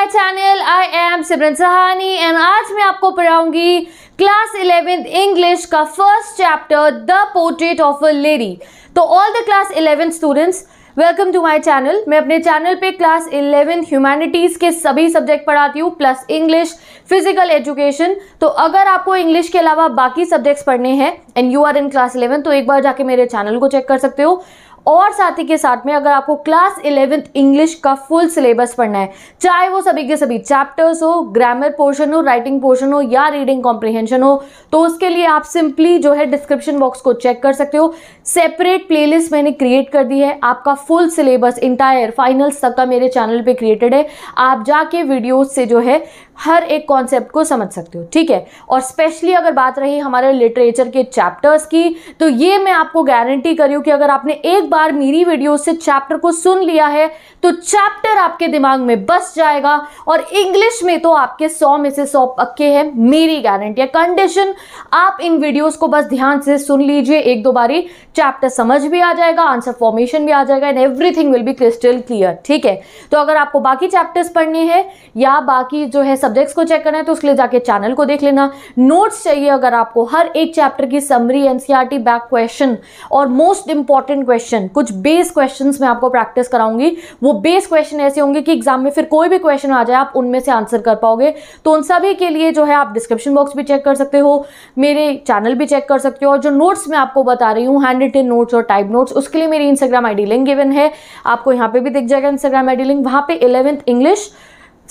my channel I am Simran Sahani and आज मैं आपको पढ़ाऊंगी क्लास इलेवेंथ इंग्लिश का first chapter the portrait of a lady तो all the class eleventh students welcome to my channel मैं अपने चैनल पे क्लास इलेवेंथ ह्यूमैनिटीज़ के सभी सब्जेक्ट पढ़ाती हूँ प्लस इंग्लिश फिजिकल एजुकेशन तो अगर आपको इंग्लिश के अलावा बाकी सब्जेक्ट्स पढ़ने हैं and you are in class eleven तो एक बार जाके मेरे चैनल को चेक कर सकते हो और साथ ही के साथ में अगर आपको क्लास इलेवेंथ इंग्लिश का फुल सिलेबस पढ़ना है चाहे वो सभी के सभी चैप्टर्स हो ग्रामर पोर्शन हो राइटिंग पोर्शन हो या रीडिंग कॉम्प्रिहेंशन हो तो उसके लिए आप सिंपली जो है डिस्क्रिप्शन बॉक्स को चेक कर सकते हो सेपरेट प्लेलिस्ट मैंने क्रिएट कर दी है आपका फुल सिलेबस इंटायर फाइनल्स तक का मेरे चैनल पर क्रिएटेड है आप जाके वीडियोज से जो है हर एक कॉन्सेप्ट को समझ सकते हो ठीक है और स्पेशली अगर बात रही हमारे लिटरेचर के चैप्टर्स की तो ये मैं आपको गारंटी करी हूँ कि अगर आपने एक बार बार मेरी वीडियो से चैप्टर को सुन लिया है तो चैप्टर आपके दिमाग में बस जाएगा और इंग्लिश में तो आपके सौ में से सौ पक्के हैं मेरी गारंटी है कंडीशन आप इन वीडियोस को बस ध्यान से सुन लीजिए एक दो बारी चैप्टर समझ भी आ जाएगा आंसर फॉर्मेशन भी आ जाएगा and everything will be crystal clear ठीक है तो अगर आपको बाकी चैप्टर्स पढ़ने हैं या बाकी जो है सब्जेक्ट्स को चेक करना है तो उसके लिए जाके चैनल को देख लेना नोट्स चाहिए अगर आपको हर एक चैप्टर की समरी एनसीआर बैक क्वेश्चन और मोस्ट इंपॉर्टेंट क्वेश्चन क्वेश्चन कुछ बेस क्वेश्चंस मैं आपको प्रैक्टिस कराऊंगी वो बेस क्वेश्चन ऐसे होंगे कि एग्जाम में फिर कोई भी क्वेश्चन आ जाए आप उनमें से आंसर कर पाओगे तो उन सभी के लिए जो है आप डिस्क्रिप्शन बॉक्स भी चेक कर सकते हो मेरे चैनल भी चेक कर सकते हो और जो नोट्स मैं आपको बता रही हूँ हैंड रिटेन नोट्स और टाइप नोट्स उसके लिए मेरी इंस्टाग्राम आई लिंक गिवन है आपको यहाँ पे भी दिख जाएगा इंस्टाग्राम आई लिंक वहाँ पे eleventh English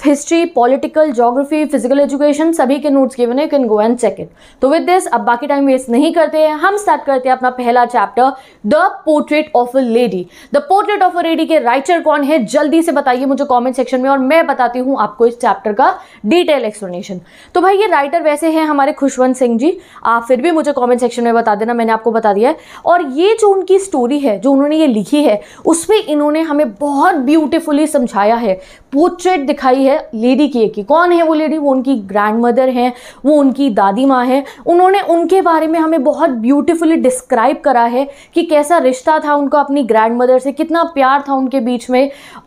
history political geography physical education सभी के नोट्स गिवन है you can go and check it तो विद दिस अब बाकी टाइम वेस्ट नहीं करते हैं हम स्टार्ट करते हैं अपना पहला chapter the portrait of a lady the portrait of a lady के राइटर कौन है जल्दी से बताइए मुझे कॉमेंट सेक्शन में और मैं बताती हूँ आपको इस चैप्टर का डिटेल एक्सप्लेनेशन तो भाई ये राइटर वैसे हैं हमारे खुशवंत सिंह जी आप फिर भी मुझे कॉमेंट सेक्शन में बता देना मैंने आपको बता दिया है और ये जो उनकी स्टोरी है जो उन्होंने ये लिखी है उसमें इन्होंने हमें बहुत ब्यूटिफुली समझाया है पोर्ट्रेट दिखाई है है लेडी की एक की कौन है वो लेडी वो उनकी ग्रैंड मदर हैं वो उनकी दादी माँ हैं उन्होंने उनके बारे में हमें बहुत ब्यूटिफुली डिस्क्राइब करा है कि कैसा रिश्ता था उनका अपनी ग्रैंड मदर से कितना प्यार था उनके बीच में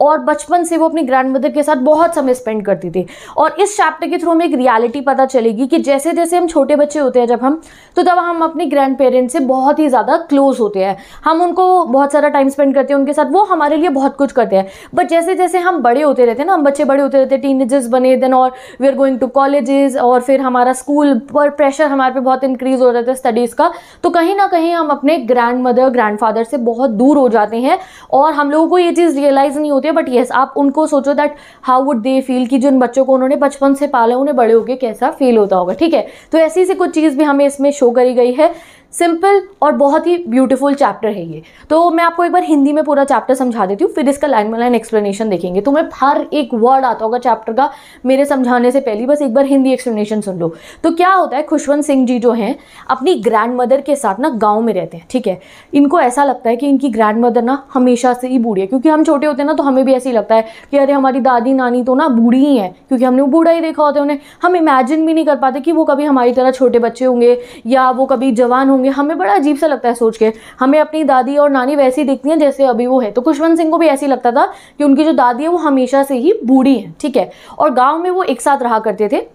और बचपन से वो अपनी ग्रैंड मदर के साथ बहुत समय स्पेंड करती थी और इस चैप्टर के थ्रू हमें एक रियलिटी पता चलेगी कि जैसे जैसे हम छोटे बच्चे होते हैं जब हम तो तब हम अपने ग्रैंड पेरेंट्स से बहुत ही ज़्यादा क्लोज होते हैं हम उनको बहुत सारा टाइम स्पेंड करते हैं उनके साथ वो हमारे लिए बहुत कुछ करते हैं बट जैसे जैसे हम बड़े होते रहते हैं ना हम बच्चे बड़े होते रहते थे टीनेजर्स बने देन और we are going to colleges और फिर हमारा स्कूल पर प्रेशर हमारे पे बहुत इंक्रीज हो रहा था स्टडीज़ का तो कहीं ना कहीं हम अपने ग्रैंड मदर ग्रैंड फादर से बहुत दूर हो जाते हैं और हम लोगों को ये चीज़ रियलाइज़ नहीं होती है बट येस आप उनको सोचो that how would they feel कि जिन बच्चों को उन्होंने बचपन से पाला उन्हें बड़े होकर कैसा फील होता होगा ठीक है तो ऐसी सी कुछ चीज़ भी हमें इसमें शो करी गई है सिंपल और बहुत ही ब्यूटीफुल चैप्टर है ये तो मैं आपको एक बार हिंदी में पूरा चैप्टर समझा देती हूँ फिर इसका लाइन बाय लाइन एक्सप्लेनेशन देखेंगे तुम्हें तो हर एक वर्ड आता होगा चैप्टर का मेरे समझाने से पहले बस एक बार हिंदी एक्सप्लेनेशन सुन लो तो क्या होता है खुशवंत सिंह जी जो हैं अपनी ग्रैंड मदर के साथ ना गाँव में रहते हैं ठीक है इनको ऐसा लगता है कि इनकी ग्रैंड मदर ना हमेशा से ही बूढ़ी है क्योंकि हम छोटे होते हैं ना तो हमें भी ऐसे ही लगता है कि अरे हमारी दादी नानी तो ना बूढ़ी ही है क्योंकि हमने वो बूढ़ा ही देखा होता है उन्हें हम इमेजिन भी नहीं कर पाते कि वो कभी हमारी तरह छोटे बच्चे होंगे या वो कभी जवान होंगे होंगे हमें बड़ा अजीब सा लगता है सोच के हमें अपनी दादी और नानी वैसी दिखती हैं जैसे अभी वो है तो खुशवंत सिंह को भी ऐसे लगता था कि उनकी जो दादी है वो हमेशा से ही बूढ़ी है ठीक है और गाँव में वो एक साथ रहा करते थे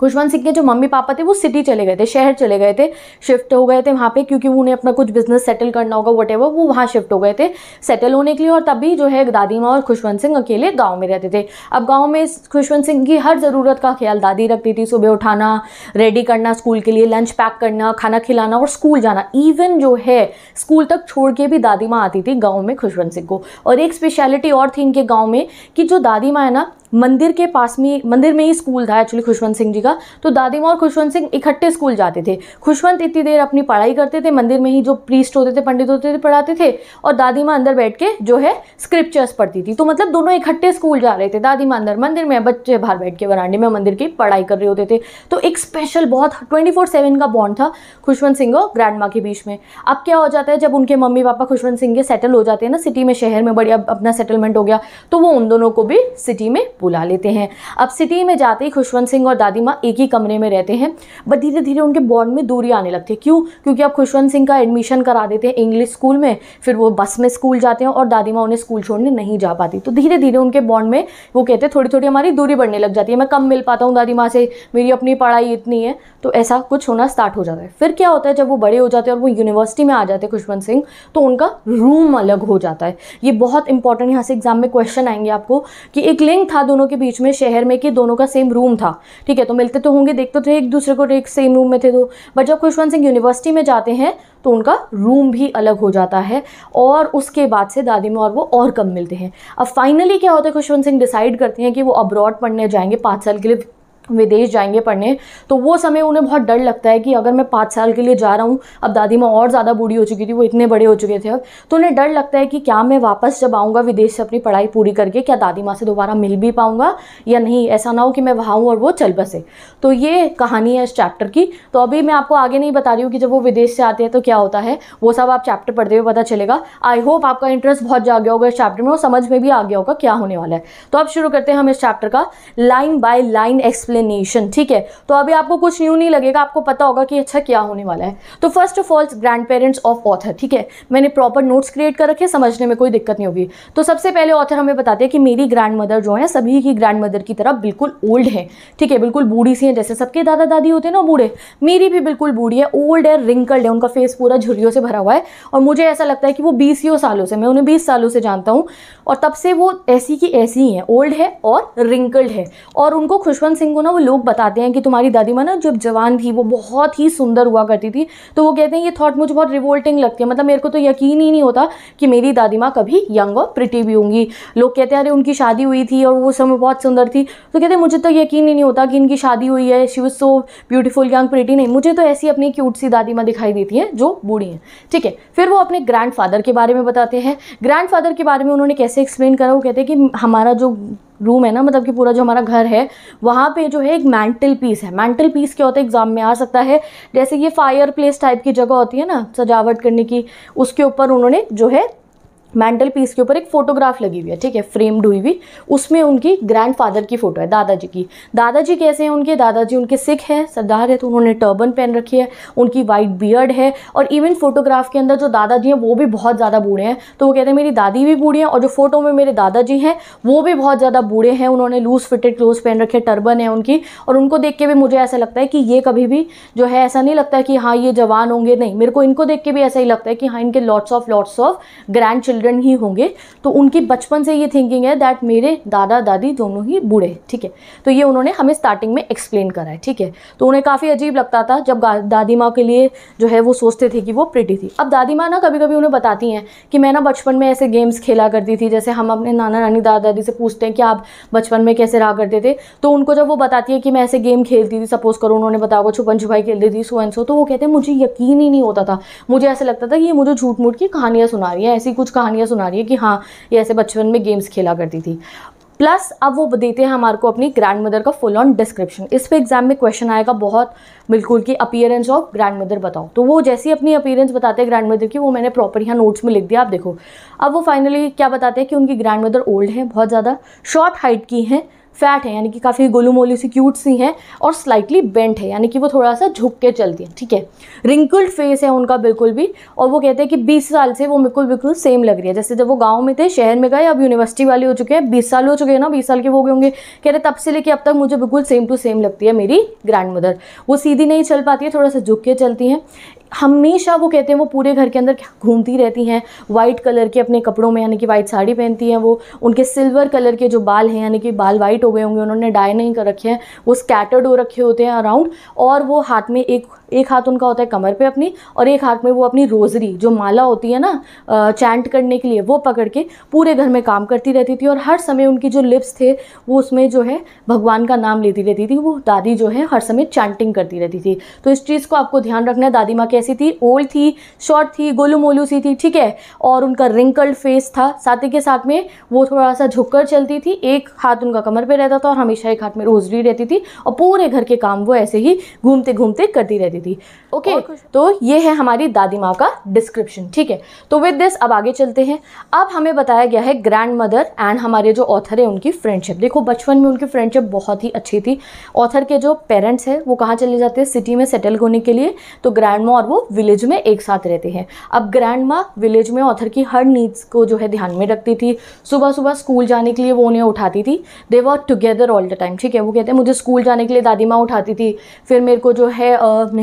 खुशवंत सिंह के जो मम्मी पापा थे वो सिटी चले गए थे शहर चले गए थे शिफ्ट हो गए थे वहाँ पे क्योंकि उन्हें अपना कुछ बिजनेस सेटल करना होगा वट वो वहाँ शिफ्ट हो गए थे सेटल होने के लिए और तभी जो है दादी माँ और खुशवंत सिंह अकेले गाँव में रहते थे अब गाँव में खुशवंत सिंह की हर ज़रूरत का ख्याल दादी रखती थी सुबह उठाना रेडी करना स्कूल के लिए लंच पैक करना खाना खिलाना और स्कूल जाना इवन जो है स्कूल तक छोड़ के भी दादी माँ आती थी गाँव में खुशवंत सिंह को और एक स्पेशलिटी और थी इनके गाँव में कि जो दादी माँ है ना मंदिर के पास में मंदिर में ही स्कूल था एक्चुअली खुशवंत सिंह जी का तो दादी माँ और खुशवंत सिंह इकट्ठे स्कूल जाते थे खुशवंत इतनी देर अपनी पढ़ाई करते थे मंदिर में ही जो प्रीस्ट होते थे पंडित होते थे पढ़ाते थे और दादी माँ अंदर बैठ के जो है स्क्रिप्चर्स पढ़ती थी तो मतलब दोनों इकट्ठे स्कूल जा रहे थे दादी माँ अंदर मंदिर में बच्चे बाहर बैठ के वरांडे में मंदिर की पढ़ाई कर रहे होते थे तो एक स्पेशल बहुत ट्वेंटी फोर सेवन का बॉन्ड था खुशवंत सिंह और ग्रैंड माँ के बीच में अब क्या हो जाता है जब उनके मम्मी पापा खुशवंत सिंह के सेटल हो जाते हैं ना सिटी में शहर में बढ़िया अपना सेटलमेंट हो गया तो वो उन दोनों को भी सिटी में बुला लेते हैं अब सिटी में जाते ही खुशवंत सिंह और दादी माँ एक ही कमरे में रहते हैं बट धीरे धीरे उनके बॉन्ड में दूरी आने लगती है क्यों क्योंकि अब खुशवंत सिंह का एडमिशन करा देते हैं इंग्लिश स्कूल में फिर वो बस में स्कूल जाते हैं और दादी माँ उन्हें स्कूल छोड़ने नहीं जा पाती तो धीरे धीरे उनके बॉन्ड में वो कहते हैं थोड़ी थोड़ी हमारी दूरी बढ़ने लग जाती है मैं कम मिल पाता हूँ दादी माँ से मेरी अपनी पढ़ाई इतनी है तो ऐसा कुछ होना स्टार्ट हो जाता है फिर क्या होता है जब वो बड़े हो जाते हैं और वो यूनिवर्सिटी में आ जाते हैं खुशवंत सिंह तो उनका रूम अलग हो जाता है ये बहुत इंपॉर्टेंट यहाँ से एग्जाम में क्वेश्चन आएंगे आपको कि एक लिंक था दोनों के बीच में शहर में कि दोनों का सेम रूम था ठीक है तो मिलते तो होंगे देखते थे एक दूसरे को एक सेम रूम में थे तो बट जब खुशवंत सिंह यूनिवर्सिटी में जाते हैं तो उनका रूम भी अलग हो जाता है और उसके बाद से दादी में और वो और कम मिलते हैं अब फाइनली क्या होता है खुशवंत सिंह डिसाइड करते हैं कि वो अब्रॉड पढ़ने जाएंगे पाँच साल के लिए विदेश जाएंगे पढ़ने तो वो समय उन्हें बहुत डर लगता है कि अगर मैं पाँच साल के लिए जा रहा हूँ अब दादी माँ और ज़्यादा बूढ़ी हो चुकी थी वो इतने बड़े हो चुके थे अब तो उन्हें डर लगता है कि क्या मैं वापस जब आऊँगा विदेश से अपनी पढ़ाई पूरी करके क्या दादी माँ से दोबारा मिल भी पाऊँगा या नहीं ऐसा ना हो कि मैं वहाँ हूँ और वो चल बसे तो ये कहानी है इस चैप्टर की तो अभी मैं आपको आगे नहीं बता रही हूँ कि जब वो विदेश से आते हैं तो क्या होता है वो सब आप चैप्टर पढ़ते हुए पता चलेगा आई होप आपका इंटरेस्ट बहुत जा गया होगा इस चैप्टर में और समझ में भी आ गया होगा क्या होने वाला है तो अब शुरू करते हैं हम इस चैप्टर का line by line explain explanation ठीक है तो अभी आपको कुछ न्यू नहीं लगेगा आपको पता होगा कि अच्छा क्या होने वाला है तो first of all grandparents of author ठीक है मैंने प्रॉपर नोट्स क्रिएट कर रखे समझने में कोई दिक्कत नहीं होगी तो सबसे पहले ऑथर हमें बताते हैं कि मेरी ग्रैंड मदर जो है सभी की ग्रैंड मदर की तरह बिल्कुल ओल्ड है ठीक है बिल्कुल बूढ़ी सी है जैसे सबके दादा दादी होते हैं ना बूढ़े मेरी भी बिल्कुल बूढ़ी है ओल्ड है रिंकल्ड है उनका फेस पूरा झुरियों से भरा हुआ है और मुझे ऐसा लगता है कि वो बीस सालों से मैं उन्हें बीस सालों से जानता हूँ और तब से वो ऐसी की ऐसी ही है ओल्ड है और रिंकल्ड है और उनको खुशवंत सिंह को ना वो लोग बताते हैं कि तुम्हारी दादी माँ ना जब जवान थी वो बहुत ही सुंदर हुआ करती थी तो वो कहते हैं ये थॉट मुझे बहुत रिवोल्टिंग लगती है मतलब मेरे को तो यकीन ही नहीं होता कि मेरी दादी माँ कभी यंग और प्रिटी भी होंगी लोग कहते हैं अरे उनकी शादी हुई थी और वो समय बहुत सुंदर थी तो कहते हैं मुझे तो यकीन ही नहीं होता कि इनकी शादी हुई है she so beautiful young pretty नहीं मुझे तो ऐसी अपनी क्यूट सी दादी माँ दिखाई देती हैं जो बूढ़ी हैं ठीक है फिर वो अपने ग्रैंड के बारे में बताते हैं ग्रैंड के बारे में उन्होंने कैसे एक्सप्लेन करा वो कहते हैं कि हमारा जो रूम है ना मतलब कि पूरा जो हमारा घर है वहाँ पे जो है एक मैंटल पीस है मैंटल पीस क्या होता है एग्ज़ाम में आ सकता है जैसे ये फायर प्लेस टाइप की जगह होती है ना सजावट करने की उसके ऊपर उन्होंने जो है मेंटल पीस के ऊपर एक फोटोग्राफ लगी हुई है ठीक है फ्रेम्ड हुई हुई उसमें उनकी ग्रैंडफादर की फ़ोटो है दादाजी की दादाजी कैसे हैं उनके दादाजी उनके सिख हैं सरदार है तो उन्होंने टर्बन पहन रखी है उनकी वाइट बियर्ड है और इवन फोटोग्राफ के अंदर जो दादाजी हैं वो भी बहुत ज़्यादा बूढ़े हैं तो वो कहते हैं मेरी दादी भी बूढ़ी हैं और जो फोटो में मेरे दादाजी हैं वो भी बहुत ज़्यादा बूढ़े हैं उन्होंने लूज़ फिटेड क्लोज पहन रखे टर्बन है उनकी और उनको देख के भी मुझे ऐसा लगता है कि ये कभी भी जो है ऐसा नहीं लगता कि हाँ ये जवान होंगे नहीं मेरे को इनको देख के भी ऐसा ही लगता है कि हाँ इनके lots of lots of grandchildren ही होंगे तो उनकी बचपन से ये थिंकिंग है दैट मेरे दादा दादी दोनों ही बूढ़े ठीक है तो ये उन्होंने हमें स्टार्टिंग में एक्सप्लेन करा है ठीक है तो उन्हें काफ़ी अजीब लगता था जब दादी माँ के लिए जो है वो सोचते थे कि वो प्रिटी थी अब दादी माँ ना कभी कभी उन्हें बताती हैं कि मैं ना बचपन में ऐसे गेम्स खेला करती थी जैसे हम अपने नाना नानी दादा दादी से पूछते हैं कि आप बचपन में कैसे रहा करते थे तो उनको जब वो बताती है कि मैं ऐसे गेम खेलती थी सपोज़ करो उन्होंने बताया छुपन छुपाई खेलती थी सो एंड सो तो वो कहते हैं मुझे यकीन ही नहीं होता था मुझे ऐसा लगता था कि ये मुझे झूठ मूठ की कहानियाँ सुना रही हैं ऐसी कुछ कहानी कहानियाँ सुना रही है कि हाँ ये ऐसे बचपन में गेम्स खेला करती थी प्लस अब वो देते हैं हमारे को अपनी ग्रैंड मदर का फुल ऑन डिस्क्रिप्शन इस पे एग्जाम में क्वेश्चन आएगा बहुत बिल्कुल कि अपीयरेंस ऑफ ग्रैंड मदर बताओ तो वो जैसी अपनी अपीयरेंस बताते हैं ग्रैंड मदर की वो मैंने प्रॉपर यहाँ नोट्स में लिख दिया आप देखो अब वो फाइनली क्या बताते हैं कि उनकी ग्रैंड मदर ओल्ड है बहुत ज़्यादा शॉर्ट हाइट की हैं फैट है यानी कि काफ़ी गोलू मोलू सी क्यूट सी हैं और स्लाइटली बेंट है यानी कि वो थोड़ा सा झुक के चलती है ठीक है रिंकल्ड फेस है उनका बिल्कुल भी और वो कहते हैं कि बीस साल से वो बिल्कुल बिल्कुल सेम लग रही है जैसे जब वो गाँव में थे शहर में गए अब यूनिवर्सिटी वाले हो चुके हैं बीस साल हो चुके हैं ना बीस साल के हो गए होंगे कह रहे तब से लेके अब तक मुझे बिल्कुल सेम टू सेम लगती है मेरी ग्रैंड मदर वो सीधी नहीं चल पाती है थोड़ा सा झुक के चलती हैं हमेशा वो कहते हैं वो पूरे घर के अंदर घूमती रहती हैं वाइट कलर के अपने कपड़ों में यानी कि वाइट साड़ी पहनती हैं वो उनके सिल्वर कलर के जो बाल हैं यानी कि बाल वाइट हुए गए होंगे उन्होंने डाई नहीं कर रखे हैं वो स्कैटर्ड हो रखे होते हैं अराउंड और वो हाथ में एक एक हाथ उनका होता है कमर पे अपनी और एक हाथ में वो अपनी रोज़री जो माला होती है ना चैंट करने के लिए वो पकड़ के पूरे घर में काम करती रहती थी और हर समय उनकी जो लिप्स थे वो उसमें जो है भगवान का नाम लेती रहती थी वो दादी जो है हर समय चैंटिंग करती रहती थी तो इस चीज़ को आपको ध्यान रखना है दादी माँ कैसी थी ओल्ड थी शॉर्ट थी गोलू मोलू सी थी ठीक है और उनका रिंकल्ड फेस था साथ ही के साथ में वो थोड़ा सा झुक चलती थी एक हाथ उनका कमर पर रहता था और हमेशा एक हाथ में रोजरी रहती थी और पूरे घर के काम वो ऐसे ही घूमते घूमते करती रहती होती थी ओके तो ये है हमारी दादी माँ का डिस्क्रिप्शन ठीक है तो विद दिस अब आगे चलते हैं अब हमें बताया गया है ग्रैंड मदर एंड हमारे जो ऑथर है उनकी फ्रेंडशिप देखो बचपन में उनकी फ्रेंडशिप बहुत ही अच्छी थी ऑथर के जो पेरेंट्स हैं वो कहाँ चले जाते हैं सिटी में सेटल होने के लिए तो ग्रैंड माँ और वो विलेज में एक साथ रहते हैं अब ग्रैंड माँ विलेज में ऑथर की हर नीड्स को जो है ध्यान में रखती थी सुबह सुबह स्कूल जाने के लिए वो उन्हें उठाती थी they were together all the time ठीक है वो कहते हैं मुझे स्कूल जाने के लिए दादी माँ उठाती थी फिर मेरे को जो है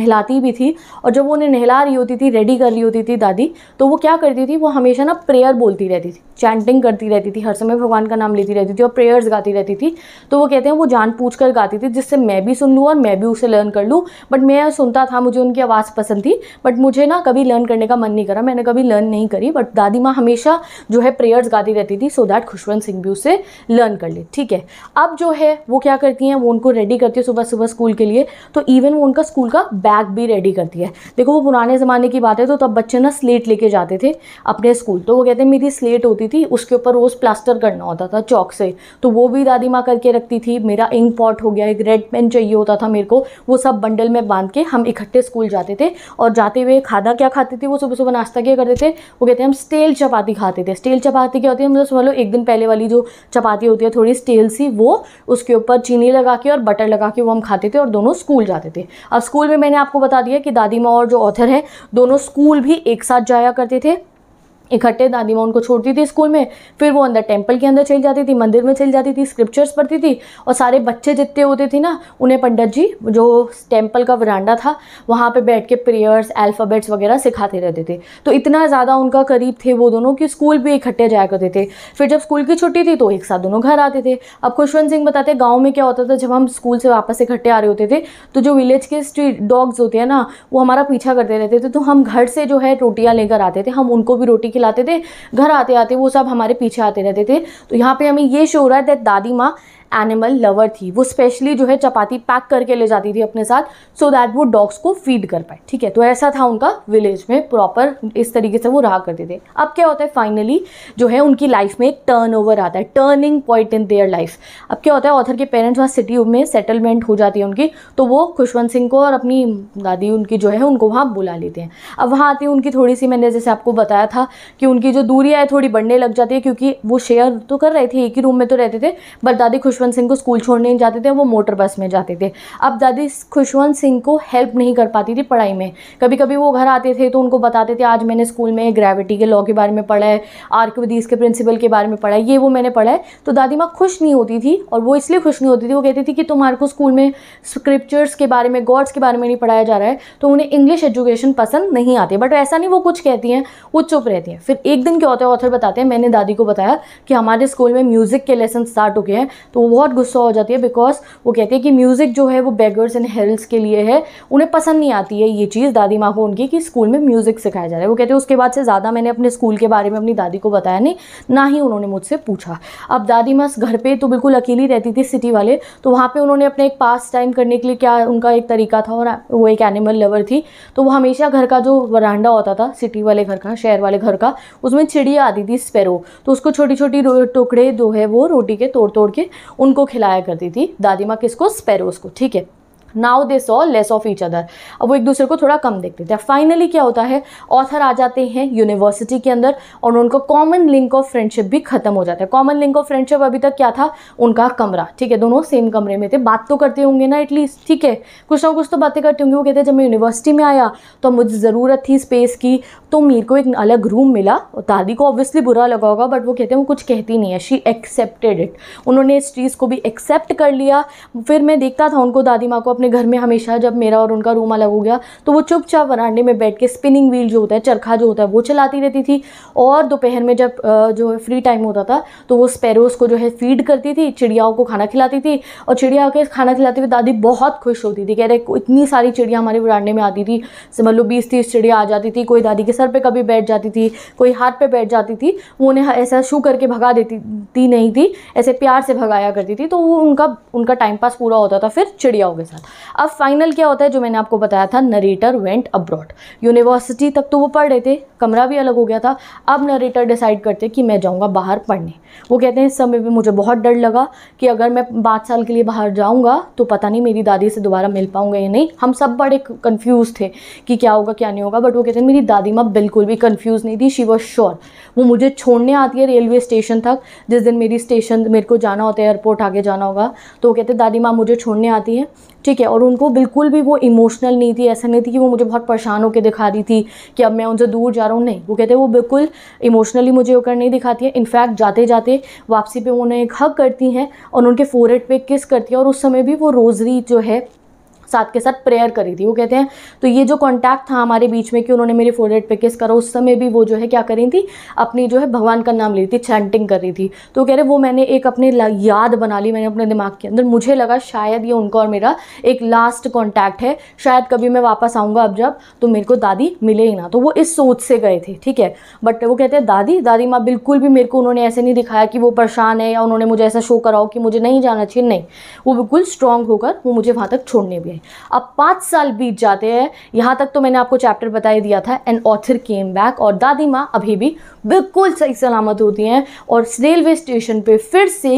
नहलाती भी थी और जब वो उन्हें नहला रही होती थी रेडी कर रही होती थी दादी तो वो क्या करती थी वो हमेशा ना प्रेयर बोलती रहती थी चैंटिंग करती रहती थी हर समय भगवान का नाम लेती रहती थी और प्रेयर्स गाती रहती थी तो वो कहते हैं वो जान पूछ कर गाती थी जिससे मैं भी सुन लूँ और मैं भी उसे लर्न कर लूँ बट मैं सुनता था मुझे उनकी आवाज़ पसंद थी बट मुझे ना कभी लर्न करने का मन नहीं करा मैंने कभी लर्न नहीं करी बट दादी माँ हमेशा जो है प्रेयर्स गाती रहती थी सो दैट खुशवंत सिंह भी उसे लर्न कर ले ठीक है अब जो है वो क्या करती हैं वो उनको रेडी करती है सुबह सुबह स्कूल के लिए तो इवन वो उनका स्कूल का बैग बैग भी रेडी करती है देखो वो पुराने ज़माने की बात है तो तब बच्चे ना स्लेट लेके जाते थे अपने स्कूल तो वो कहते हैं मेरी स्लेट होती थी उसके ऊपर रोज़ प्लास्टर करना होता था चौक से तो वो भी दादी माँ करके रखती थी मेरा इंक पॉट हो गया एक रेड पेन चाहिए होता था मेरे को वो सब बंडल में बांध के हम इकट्ठे स्कूल जाते थे और जाते हुए खादा क्या खाते थे वो सुबह सुबह नाश्ता क्या करते थे वो कहते हैं हम स्टेल चपाती खाते थे स्टेल चपाती क्या होती है हम लोग एक दिन पहले वाली जो चपाती होती है थोड़ी स्टेल सी वो उसके ऊपर चीनी लगा के और बटर लगा के वो हम खाते थे और दोनों स्कूल जाते थे अब स्कूल में मैंने आपको बता दिया कि दादी माँ और जो ऑथर हैं दोनों स्कूल भी एक साथ जाया करते थे इकट्ठे दादी माँ उनको छोड़ती थी स्कूल में फिर वो अंदर टेम्पल के अंदर चली जाती थी मंदिर में चली जाती थी स्क्रिप्चर्स पढ़ती थी और सारे बच्चे जितने होते थे ना उन्हें पंडित जी जो टेम्पल का वरांडा था वहाँ पे बैठ के प्रेयर्स अल्फ़ाबेट्स वगैरह सिखाते रहते थे तो इतना ज़्यादा उनका करीब थे वो दोनों कि स्कूल भी इकट्ठे जाया करते थे फिर जब स्कूल की छुट्टी थी तो एक साथ दोनों घर आते थे अब खुशवंत सिंह बताते गाँव में क्या होता था जब हम स्कूल से वापस इकट्ठे आ रहे होते थे तो जो विलेज के स्ट्रीट डॉग्स होते हैं ना वो हमारा पीछा करते रहते थे तो हम घर से जो है रोटियाँ लेकर आते थे हम उनको भी रोटी खिलाते थे घर आते आते वो सब हमारे पीछे आते रहते थे तो यहाँ पे हमें ये शो हो रहा है दैट दादी माँ एनिमल लवर थी वो स्पेशली जो है चपाती पैक करके ले जाती थी अपने साथ सो so दैट वो डॉग्स को फीड कर पाए ठीक है तो ऐसा था उनका विलेज में प्रॉपर इस तरीके से वो रहा करते थे अब क्या होता है फाइनली जो है उनकी लाइफ में एक टर्न ओवर आता है turning point in their life अब क्या होता है ऑथर के पेरेंट्स वहाँ सिटी में सेटलमेंट हो जाती है उनकी तो वो खुशवंत सिंह को और अपनी दादी उनकी जो है उनको वहाँ बुला लेते हैं अब वहाँ आती है उनकी थोड़ी सी मैंने जैसे आपको बताया था कि उनकी जो दूरियाँ है थोड़ी बढ़ने लग जाती है क्योंकि वो शेयर तो कर रहे थे एक ही रूम में तो रहते थे बट दादी खुशवंत खुशवंत सिंह को स्कूल छोड़ने नहीं जाते थे वो मोटर बस में जाते थे अब दादी खुशवंत सिंह को हेल्प नहीं कर पाती थी पढ़ाई में कभी कभी वो घर आते थे तो उनको बताते थे आज मैंने स्कूल में ग्रेविटी के लॉ के बारे में पढ़ा है आर्कविदीज़ के प्रिंसिपल के बारे में पढ़ा है ये वो मैंने पढ़ा है तो दादी माँ खुश नहीं होती थी और वो इसलिए खुश नहीं होती थी वो कहती थी कि तुम्हारे को स्कूल में स्क्रिप्चर्स के बारे में गॉड्स के बारे में नहीं पढ़ाया जा रहा है तो उन्हें इंग्लिश एजुकेशन पसंद नहीं आती बट ऐसा नहीं वो कुछ कहती हैं वो चुप रहती हैं फिर एक दिन क्या होता है ऑथर बताते हैं मैंने दादी को बताया कि हमारे स्कूल में म्यूज़िक के लेसन स्टार्ट हो गए हैं तो वो बहुत गुस्सा हो जाती है बिकॉज वो कहती है कि म्यूज़िक जो है वो बेगर्स एंड हेल्स के लिए है उन्हें पसंद नहीं आती है ये चीज़ दादी माँ को उनकी कि स्कूल में म्यूज़िक सिखाया जा रहा है वो कहते हैं उसके बाद से ज़्यादा मैंने अपने स्कूल के बारे में अपनी दादी को बताया नहीं ना ही उन्होंने मुझसे पूछा अब दादी माँ घर पर तो बिल्कुल अकेली रहती थी सिटी वाले तो वहाँ पर उन्होंने अपने एक पास टाइम करने के लिए क्या उनका एक तरीका था और वो एक एनिमल लवर थी तो वो हमेशा घर का जो वरांडा होता था सिटी वाले घर का शहर वाले घर का उसमें चिड़िया आती थी स्पेरो तो उसको छोटी छोटी टुकड़े जो है वो रोटी के तोड़ तोड़ के उनको खिलाया करती थी दादी माँ किसको स्पैरोज को ठीक है now they saw less of each other अब वो एक दूसरे को थोड़ा कम देखते थे फाइनली क्या होता है ऑथर आ जाते हैं यूनिवर्सिटी के अंदर और उनका कॉमन लिंक ऑफ फ्रेंडशिप भी खत्म हो जाता है कॉमन लिंक ऑफ फ्रेंडशिप अभी तक क्या था उनका कमरा ठीक है दोनों सेम कमरे में थे बात तो करते होंगे ना एटलीस्ट ठीक है कुछ ना कुछ तो बातें करते होंगे वो कहते जब मैं यूनिवर्सिटी में आया तो मुझे ज़रूरत थी स्पेस की तो मेरे को एक अलग रूम मिला दादी को ऑब्वियसली बुरा लगा होगा बट वो कहते हैं वो कुछ कहती नहीं है शी एक्सेप्टेड इट उन्होंने इस चीज़ को भी एक्सेप्ट कर लिया फिर मैं देखता था उनको दादी माँ को अपने अपने घर में हमेशा जब मेरा और उनका रूम अलग हो गया तो वो चुपचाप वरांडे में बैठ के स्पिनिंग व्हील जो होता है चरखा जो होता है वो चलाती रहती थी और दोपहर में जब जो है फ्री टाइम होता था तो वो स्पैरोज़ को जो है फीड करती थी चिड़ियाओं को खाना खिलाती थी और चिड़िया के खाना खिलाते हुए दादी बहुत खुश होती थी कह रहे इतनी सारी चिड़िया हमारे वरांडे में आती थी मान लो बीस तीस चिड़िया आ जाती थी कोई दादी के सर पर कभी बैठ जाती थी कोई हाथ पर बैठ जाती थी वो उन्हें ऐसा शू करके भगा देती थी नहीं थी ऐसे प्यार से भगाया करती थी तो वो उनका उनका टाइम पास पूरा होता था फिर चिड़ियाओं के साथ अब फाइनल क्या होता है जो मैंने आपको बताया था नरेटर वेंट अब्रॉड यूनिवर्सिटी तक तो वो पढ़ रहे थे कमरा भी अलग हो गया था अब नरेटर डिसाइड करते कि मैं जाऊँगा बाहर पढ़ने वो कहते हैं इस समय पर मुझे बहुत डर लगा कि अगर मैं पाँच साल के लिए बाहर जाऊँगा तो पता नहीं मेरी दादी से दोबारा मिल पाऊँगा या नहीं हम सब बड़े कन्फ्यूज़ थे कि क्या होगा क्या नहीं होगा बट वो कहते हैं मेरी दादी माँ बिल्कुल भी कन्फ्यूज़ नहीं थी शी वॉज श्योर वो मुझे छोड़ने आती है रेलवे स्टेशन तक जिस दिन मेरी स्टेशन मेरे को जाना होता है एयरपोर्ट आगे जाना होगा तो वो कहते दादी माँ मुझे छोड़ने आती हैं ठीक है और उनको बिल्कुल भी वो इमोशनल नहीं थी ऐसा नहीं थी कि वो मुझे बहुत परेशान होकर दिखा रही थी कि अब मैं उनसे दूर जा रहा हूँ नहीं वो कहते हैं वो बिल्कुल इमोशनली मुझे होकर नहीं दिखाती है इनफैक्ट जाते जाते वापसी पर उन्हें एक हक करती हैं और उनके फोरेट पर किस करती है और उस समय भी वो रोज़री जो है साथ के साथ प्रेयर करी थी वो कहते हैं तो ये जो कॉन्टैक्ट था हमारे बीच में कि उन्होंने मेरे फोरहेड पे किस करा उस समय भी वो जो है क्या करी थी अपनी जो है भगवान का नाम ले रही थी चैंटिंग कर रही थी तो कह रहे वो मैंने एक अपने याद बना ली मैंने अपने दिमाग के अंदर मुझे लगा शायद ये उनका और मेरा एक लास्ट कॉन्टैक्ट है शायद कभी मैं वापस आऊँगा अब जब तो मेरे को दादी मिले ही ना तो वो इस सोच से गए थे ठीक है बट वो कहते हैं दादी दादी माँ बिल्कुल भी मेरे को उन्होंने ऐसे नहीं दिखाया कि वो परेशान है या उन्होंने मुझे ऐसा शो कराओ कि मुझे नहीं जाना चाहिए नहीं वो बिल्कुल स्ट्रांग होकर वो मुझे वहाँ तक छोड़ने भी में अब पाँच साल बीत जाते हैं यहाँ तक तो मैंने आपको चैप्टर बता ही दिया था एन ऑथर केम बैक और दादी माँ अभी भी बिल्कुल सही सलामत होती हैं और रेलवे स्टेशन पे फिर से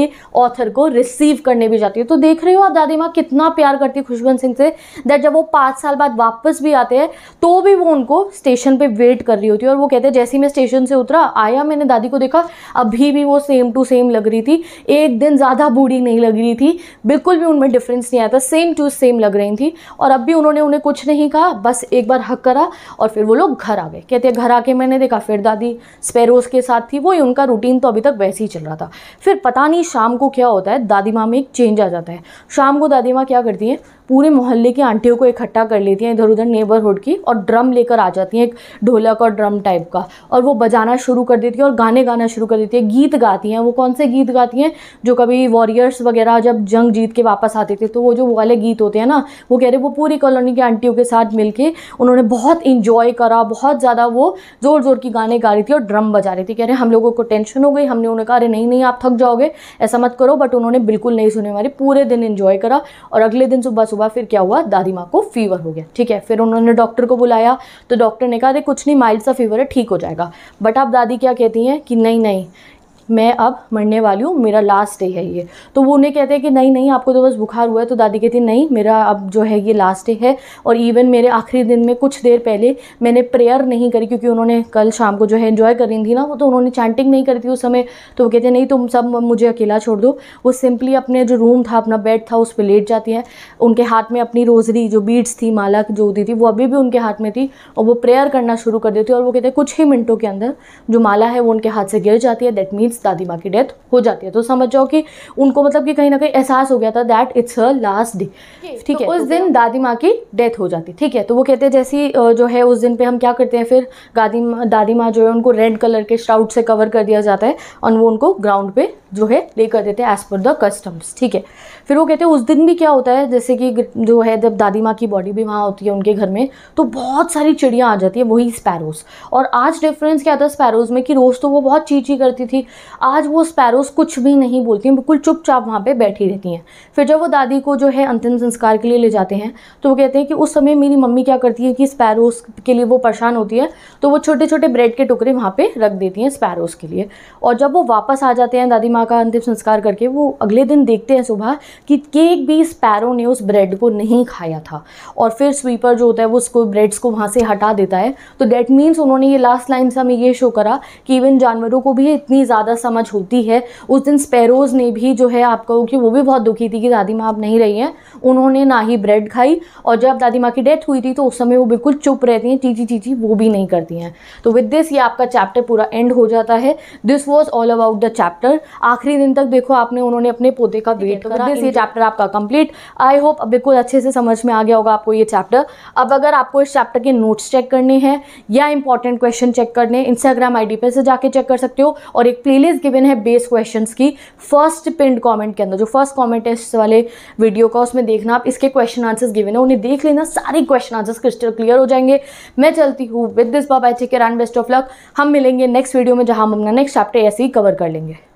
ऑथर को रिसीव करने भी जाती है तो देख रहे हो आप दादी माँ कितना प्यार करती है खुशवंत सिंह से दैट जब वो पाँच साल बाद वापस भी आते हैं तो भी वो उनको स्टेशन पर वेट कर रही होती है और वो कहते हैं जैसे ही मैं स्टेशन से उतरा आया मैंने दादी को देखा अभी भी वो सेम टू सेम लग रही थी एक दिन ज़्यादा बूढ़ी नहीं लग रही थी बिल्कुल भी उनमें डिफरेंस नहीं आया था सेम टू सेम लग रही गई थी और अब भी उन्होंने उन्हें कुछ नहीं कहा बस एक बार हक करा और फिर वो लोग घर आ गए कहते घर आके मैंने देखा फिर दादी स्पेरोज के साथ थी वही उनका रूटीन तो अभी तक वैसे ही चल रहा था फिर पता नहीं शाम को क्या होता है दादी माँ में एक चेंज आ जाता है शाम को दादी माँ क्या करती है पूरे मोहल्ले की आंटियों को इकट्ठा कर लेती हैं इधर उधर नेबरहुड की और ड्रम लेकर आ जाती हैं एक ढोलक और ड्रम टाइप का और वो बजाना शुरू कर देती हैं और गाने गाना शुरू कर देती है गीत गाती हैं वो कौन से गीत गाती हैं जो कभी वॉरियर्स वगैरह जब जंग जीत के वापस आते थे तो वो जो वाले गीत होते हैं ना वो कह रहे वो पूरी कॉलोनी की आंटियों के साथ मिलकर उन्होंने बहुत इंजॉय करा बहुत ज़्यादा वो ज़ोर ज़ोर की गाने गा रही थी और ड्रम बजा रही थी कह रहे हम लोगों को टेंशन हो गई हमने उन्हें कहा अरे नहीं नहीं आप थक जाओगे ऐसा मत करो बट उन्होंने बिल्कुल नहीं सुने हमारे पूरे दिन इन्जॉय करा और अगले दिन सुबह सुबह फिर क्या हुआ दादी माँ को फीवर हो गया ठीक है फिर उन्होंने डॉक्टर को बुलाया तो डॉक्टर ने कहा अरे कुछ नहीं माइल्ड सा फीवर है ठीक हो जाएगा बट आप दादी क्या कहती हैं कि नहीं नहीं मैं अब मरने वाली हूँ मेरा लास्ट डे है ये तो वो उन्हें कहते हैं कि नहीं नहीं आपको तो बस बुखार हुआ है तो दादी कहती नहीं मेरा अब जो है ये लास्ट डे है और इवन मेरे आखिरी दिन में कुछ देर पहले मैंने प्रेयर नहीं करी क्योंकि उन्होंने कल शाम को जो है इन्जॉय करी थी ना वो तो उन्होंने चैंटिंग नहीं करी थी उस समय तो वो कहते नहीं तुम सब मुझे अकेला छोड़ दो वो सिंपली अपने जो रूम था अपना बेड था उस पर लेट जाती हैं उनके हाथ में अपनी रोजरी जो बीड्स थी माला जो होती थी वो अभी भी उनके हाथ में थी और वो प्रेयर करना शुरू कर देती है और वो कहते हैं कुछ ही मिनटों के अंदर जो माला है वो उनके हाथ से गिर जाती है दैट मीन्स मीन्स दादी माँ की डेथ हो जाती है तो समझ जाओ कि उनको मतलब कि कहीं ना कहीं एहसास हो गया था that it's a last day ठीक तो है तो उस दिन दादी माँ की डेथ हो जाती ठीक है तो वो कहते हैं जैसी जो है उस दिन पे हम क्या करते हैं फिर दादी दादी माँ जो है उनको रेड कलर के स्टाउट से कवर कर दिया जाता है और वो उनको ग्राउंड पे जो है लेकर देते हैं एज़ पर द कस्टम्स ठीक है फिर वो कहते हैं उस दिन भी क्या होता है जैसे कि जो है जब दादी माँ की बॉडी भी वहाँ होती है उनके घर में तो बहुत सारी चिड़ियाँ आ जाती है वही स्पैरोज़ और आज डिफरेंस क्या था स्पैरोज़ में कि रोज़ तो वो बहुत चीची करती थी आज वो स्पैरोस कुछ भी नहीं बोलती हैं बिल्कुल चुपचाप वहाँ पर बैठी रहती हैं फिर जब वो दादी को जो है अंतिम संस्कार के लिए ले जाते हैं तो वो कहते हैं कि उस समय मेरी मम्मी क्या करती है कि स्पैरोस के लिए वो परेशान होती है तो वो छोटे छोटे ब्रेड के टुकड़े वहाँ पर रख देती हैं स्पैरोज़ के लिए और जब वो वापस आ जाते हैं दादी माँ का अंतिम संस्कार करके वो अगले दिन देखते हैं सुबह कि केक भी स्पैरो ने उस ब्रेड को नहीं खाया था और फिर स्वीपर जो होता है वो उसको ब्रेड्स को वहाँ से हटा देता है तो डैट मीन्स उन्होंने ये लास्ट लाइन से हमें ये शो करा कि इवन जानवरों को भी इतनी ज़्यादा समझ होती है उस दिन स्पैरोज़ ने भी जो है आप कहो कि वो भी बहुत दुखी थी कि दादी माँ आप नहीं रही हैं उन्होंने ना ही ब्रेड खाई और जब दादी माँ की डेथ हुई थी तो उस समय वो बिल्कुल चुप रहती हैं चीची चीची वो भी नहीं करती हैं तो विद दिस ये आपका चैप्टर पूरा एंड हो जाता है this was all about the chapter आखिरी दिन तक देखो आपने उन्होंने अपने पोते का वेट कर दिस ये चैप्टर आपका कंप्लीट आई होप बिल्कुल अच्छे से समझ में आ गया होगा आपको ये चैप्टर अब अगर आपको इस चैप्टर के नोट्स चेक करने हैं या इंपॉर्टेंट क्वेश्चन चेक करने इंस्टाग्राम आईडी पे से जाके चेक कर सकते हो और एक प्लेलिस्ट गिवन है बेस क्वेश्चंस की फर्स्ट पिंड कमेंट के अंदर जो फर्स्ट कमेंट है इस वाले वीडियो का उसमें देखना आप इसके क्वेश्चन आंसर्स गिवन है उन्हें देख लेना सारे क्वेश्चन आंसर्स क्रिस्टल क्लियर हो जाएंगे मैं चलती हूँ विद दिस बाबा चिकर एंड बेस्ट ऑफ लक हम मिलेंगे नेक्स्ट वीडियो में जहाँ हम अपना नेक्स्ट चैप्टर ऐसे ही कवर कर लेंगे